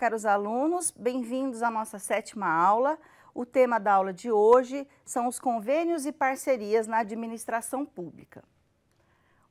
caros alunos, bem-vindos à nossa sétima aula. O tema da aula de hoje são os convênios e parcerias na administração pública.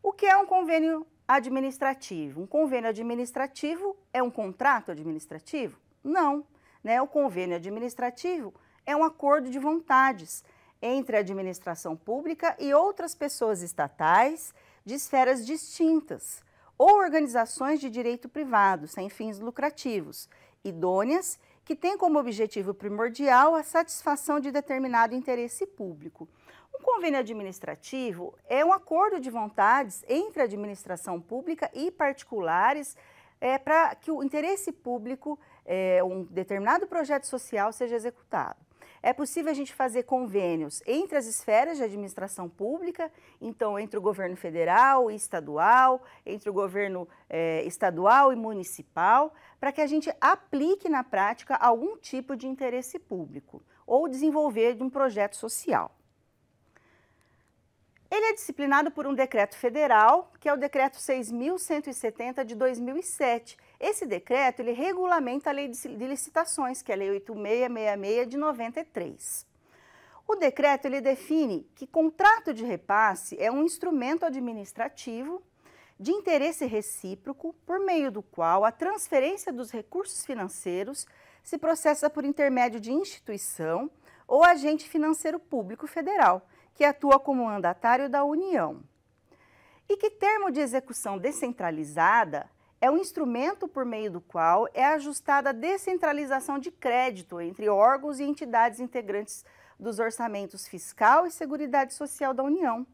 O que é um convênio administrativo? Um convênio administrativo é um contrato administrativo? Não. Né? O convênio administrativo é um acordo de vontades entre a administração pública e outras pessoas estatais de esferas distintas ou organizações de direito privado sem fins lucrativos, idôneas que têm como objetivo primordial a satisfação de determinado interesse público. Um convênio administrativo é um acordo de vontades entre a administração pública e particulares é, para que o interesse público, é, um determinado projeto social, seja executado é possível a gente fazer convênios entre as esferas de administração pública, então entre o governo federal e estadual, entre o governo eh, estadual e municipal, para que a gente aplique na prática algum tipo de interesse público ou desenvolver um projeto social. Ele é disciplinado por um decreto federal, que é o decreto 6170 de 2007, esse decreto ele regulamenta a lei de licitações, que é a lei 8666 de 93. O decreto ele define que contrato de repasse é um instrumento administrativo de interesse recíproco por meio do qual a transferência dos recursos financeiros se processa por intermédio de instituição ou agente financeiro público federal, que atua como mandatário da União. E que termo de execução descentralizada é um instrumento por meio do qual é ajustada a descentralização de crédito entre órgãos e entidades integrantes dos orçamentos fiscal e seguridade social da União,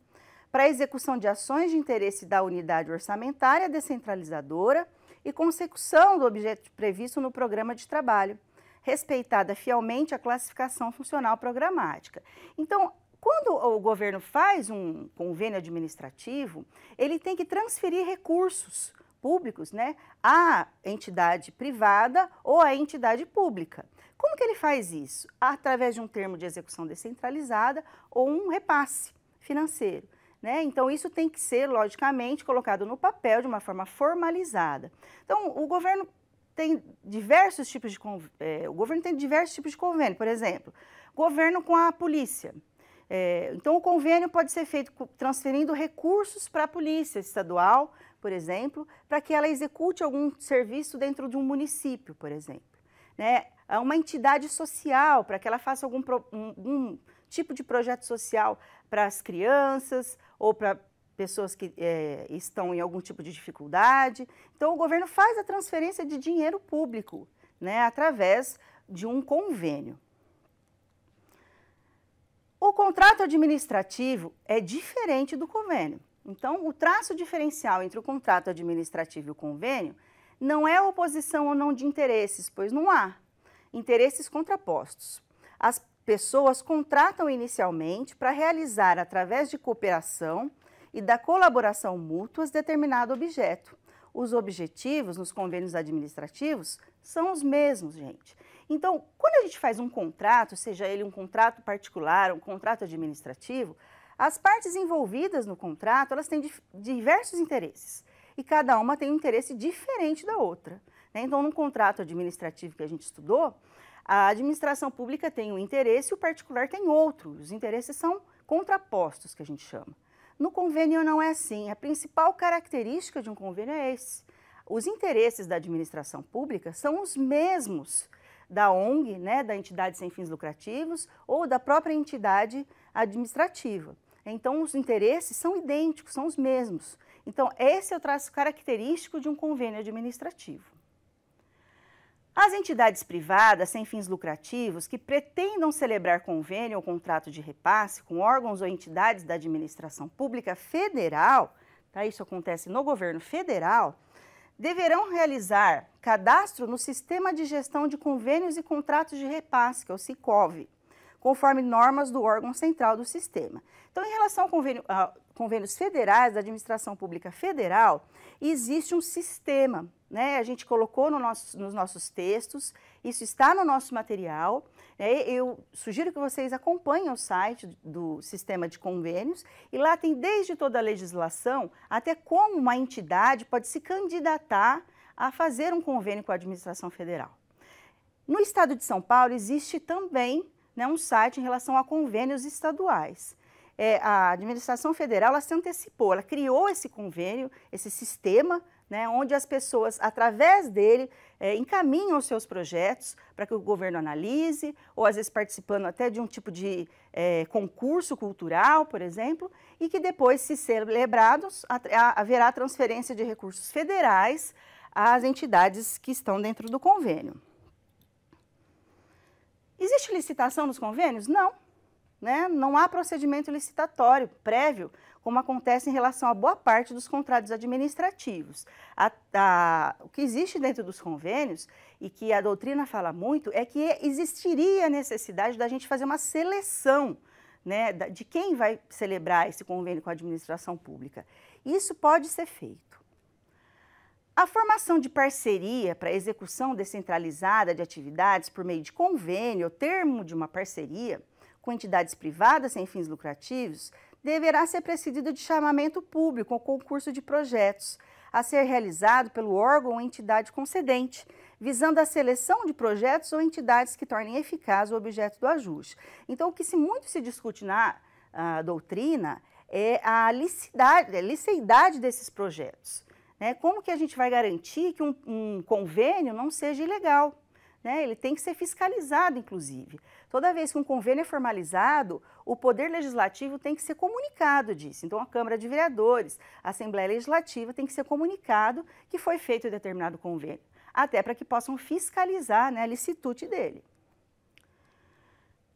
para a execução de ações de interesse da unidade orçamentária descentralizadora e consecução do objeto previsto no programa de trabalho, respeitada fielmente a classificação funcional programática. Então, quando o governo faz um convênio administrativo, ele tem que transferir recursos públicos, né, A entidade privada ou a entidade pública. Como que ele faz isso? Através de um termo de execução descentralizada ou um repasse financeiro. Né? Então, isso tem que ser, logicamente, colocado no papel de uma forma formalizada. Então, o governo tem diversos tipos de é, o governo tem diversos tipos de convênio, por exemplo, governo com a polícia. É, então o convênio pode ser feito transferindo recursos para a polícia estadual, por exemplo, para que ela execute algum serviço dentro de um município, por exemplo. Né? É uma entidade social, para que ela faça algum, algum tipo de projeto social para as crianças ou para pessoas que é, estão em algum tipo de dificuldade. Então, o governo faz a transferência de dinheiro público né, através de um convênio. O contrato administrativo é diferente do convênio. Então, o traço diferencial entre o contrato administrativo e o convênio não é oposição ou não de interesses, pois não há interesses contrapostos. As pessoas contratam inicialmente para realizar, através de cooperação e da colaboração mútuas, determinado objeto. Os objetivos nos convênios administrativos são os mesmos, gente. Então, quando a gente faz um contrato, seja ele um contrato particular, um contrato administrativo, as partes envolvidas no contrato, elas têm diversos interesses e cada uma tem um interesse diferente da outra. Né? Então, num contrato administrativo que a gente estudou, a administração pública tem um interesse e o particular tem outro. Os interesses são contrapostos, que a gente chama. No convênio não é assim. A principal característica de um convênio é esse. Os interesses da administração pública são os mesmos da ONG, né, da entidade sem fins lucrativos, ou da própria entidade administrativa. Então, os interesses são idênticos, são os mesmos. Então, esse é o traço característico de um convênio administrativo. As entidades privadas sem fins lucrativos que pretendam celebrar convênio ou contrato de repasse com órgãos ou entidades da administração pública federal, tá? isso acontece no governo federal, deverão realizar cadastro no Sistema de Gestão de Convênios e Contratos de Repasse, que é o SICOV conforme normas do órgão central do sistema. Então, em relação a, convênio, a convênios federais da administração pública federal, existe um sistema, né? A gente colocou no nosso, nos nossos textos, isso está no nosso material. Né? Eu sugiro que vocês acompanhem o site do sistema de convênios e lá tem desde toda a legislação até como uma entidade pode se candidatar a fazer um convênio com a administração federal. No estado de São Paulo existe também né, um site em relação a convênios estaduais. É, a administração federal ela se antecipou, ela criou esse convênio, esse sistema, né, onde as pessoas, através dele, é, encaminham os seus projetos para que o governo analise, ou às vezes participando até de um tipo de é, concurso cultural, por exemplo, e que depois, se celebrados, haverá transferência de recursos federais às entidades que estão dentro do convênio. Existe licitação nos convênios? Não. Né? Não há procedimento licitatório prévio, como acontece em relação a boa parte dos contratos administrativos. A, a, o que existe dentro dos convênios, e que a doutrina fala muito, é que existiria a necessidade da gente fazer uma seleção né, de quem vai celebrar esse convênio com a administração pública. Isso pode ser feito. A formação de parceria para execução descentralizada de atividades por meio de convênio ou termo de uma parceria com entidades privadas sem fins lucrativos deverá ser precedida de chamamento público ou concurso de projetos a ser realizado pelo órgão ou entidade concedente, visando a seleção de projetos ou entidades que tornem eficaz o objeto do ajuste. Então, o que se muito se discute na a, ah, doutrina é a licidade, é a liceidade desses projetos. Né? Como que a gente vai garantir que um, um convênio não seja ilegal? Né? Ele tem que ser fiscalizado, inclusive. Toda vez que um convênio é formalizado, o Poder Legislativo tem que ser comunicado disso. Então, a Câmara de Vereadores, a Assembleia Legislativa tem que ser comunicado que foi feito determinado convênio, até para que possam fiscalizar né, a licitude dele.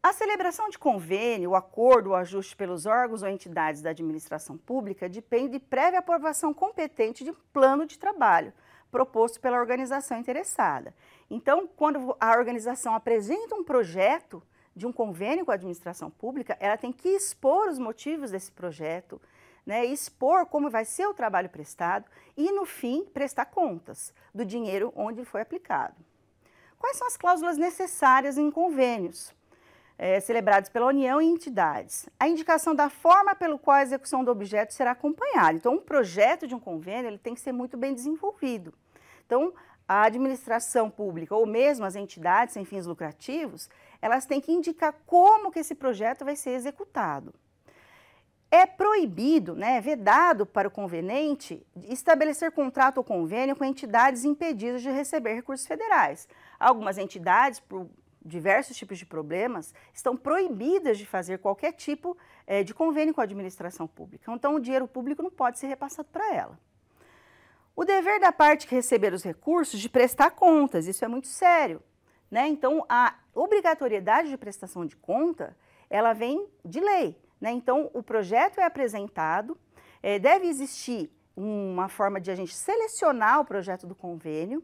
A celebração de convênio, o acordo, o ajuste pelos órgãos ou entidades da administração pública depende de prévia aprovação competente de um plano de trabalho proposto pela organização interessada. Então, quando a organização apresenta um projeto de um convênio com a administração pública, ela tem que expor os motivos desse projeto, né, expor como vai ser o trabalho prestado e, no fim, prestar contas do dinheiro onde foi aplicado. Quais são as cláusulas necessárias em convênios? é, celebrados pela União e entidades. A indicação da forma pelo qual a execução do objeto será acompanhada. Então, um projeto de um convênio ele tem que ser muito bem desenvolvido. Então, a administração pública ou mesmo as entidades sem fins lucrativos, elas têm que indicar como que esse projeto vai ser executado. É proibido, né, é vedado para o conveniente estabelecer contrato ou convênio com entidades impedidas de receber recursos federais. Algumas entidades, por diversos tipos de problemas, estão proibidas de fazer qualquer tipo é, de convênio com a administração pública. Então, o dinheiro público não pode ser repassado para ela. O dever da parte que receber os recursos de prestar contas, isso é muito sério. Né? Então, a obrigatoriedade de prestação de conta, ela vem de lei. Né? Então, o projeto é apresentado, é, deve existir uma forma de a gente selecionar o projeto do convênio,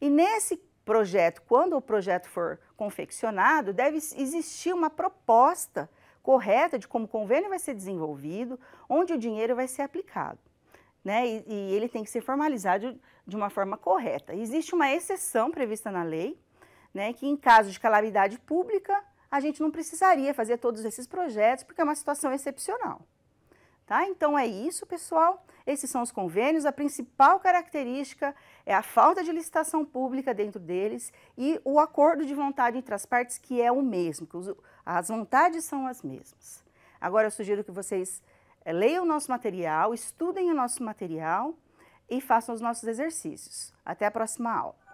e nesse projeto, quando o projeto for confeccionado, deve existir uma proposta correta de como o convênio vai ser desenvolvido, onde o dinheiro vai ser aplicado. Né? E, e ele tem que ser formalizado de uma forma correta. Existe uma exceção prevista na lei, né, que em caso de calamidade pública, a gente não precisaria fazer todos esses projetos, porque é uma situação excepcional. Tá? Então é isso, pessoal. Esses são os convênios. A principal característica é a falta de licitação pública dentro deles e o acordo de vontade entre as partes, que é o mesmo, que as vontades são as mesmas. Agora eu sugiro que vocês eh, leiam o nosso material, estudem o nosso material e façam os nossos exercícios. Até a próxima aula.